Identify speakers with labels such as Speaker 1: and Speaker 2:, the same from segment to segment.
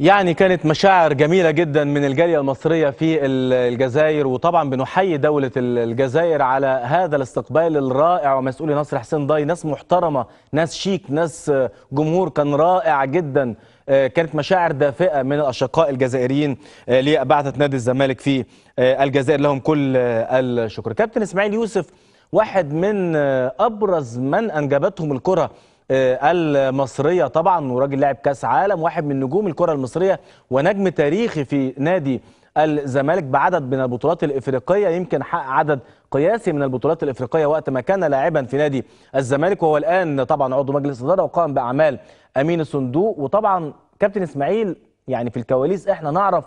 Speaker 1: يعني كانت مشاعر جميلة جدا من الجالية المصرية في الجزائر وطبعا بنحيي دولة الجزائر على هذا الاستقبال الرائع ومسؤولي نصر حسين ضاي ناس محترمة ناس شيك ناس جمهور كان رائع جدا آه، كانت مشاعر دافئة من الأشقاء الجزائريين آه، لبعثة نادي الزمالك في آه، الجزائر لهم كل الشكر كابتن إسماعيل يوسف واحد من أبرز من أنجبتهم الكرة آه، المصريه طبعا وراجل لاعب كاس عالم واحد من نجوم الكره المصريه ونجم تاريخي في نادي الزمالك بعدد من البطولات الافريقيه يمكن حقق عدد قياسي من البطولات الافريقيه وقت ما كان لاعبا في نادي الزمالك وهو الان طبعا عضو مجلس اداره وقام باعمال امين الصندوق وطبعا كابتن اسماعيل يعني في الكواليس احنا نعرف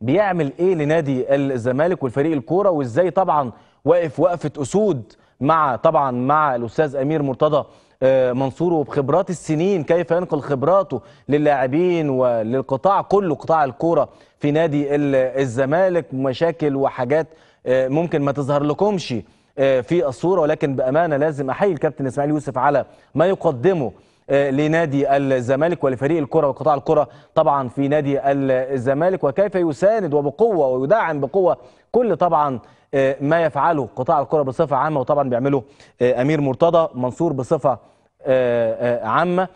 Speaker 1: بيعمل ايه لنادي الزمالك والفريق الكوره وازاي طبعا واقف وقفه اسود مع طبعا مع الاستاذ امير مرتضى آه، منصور وبخبرات السنين كيف ينقل خبراته للاعبين وللقطاع كله قطاع الكوره في نادي الزمالك مشاكل وحاجات آه، ممكن ما تظهر لكمش آه، في الصوره ولكن بامانه لازم احيي الكابتن اسماعيل يوسف على ما يقدمه آه، لنادي الزمالك ولفريق الكره وقطاع الكره طبعا في نادي الزمالك وكيف يساند وبقوه ويدعم بقوه كل طبعا آه، ما يفعله قطاع الكره بصفه عامه وطبعا بيعمله آه، امير مرتضى منصور بصفه عامه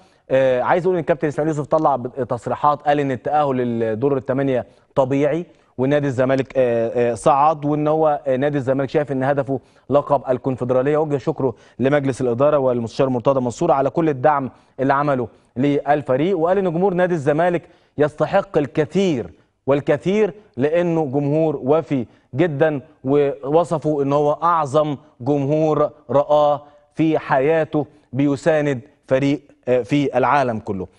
Speaker 1: عايز اقول ان الكابتن اسماعيل يوسف طلع تصريحات قال ان التاهل لدور الثمانيه طبيعي ونادي الزمالك آه، آه، صعد وان هو آه، نادي الزمالك شايف ان هدفه لقب الكونفدراليه وجه شكره لمجلس الاداره والمستشار مرتضى منصور على كل الدعم اللي عمله للفريق وقال ان جمهور نادي الزمالك يستحق الكثير والكثير لانه جمهور وفي جدا ووصفه ان هو اعظم جمهور راه في حياته بيساند فريق في العالم كله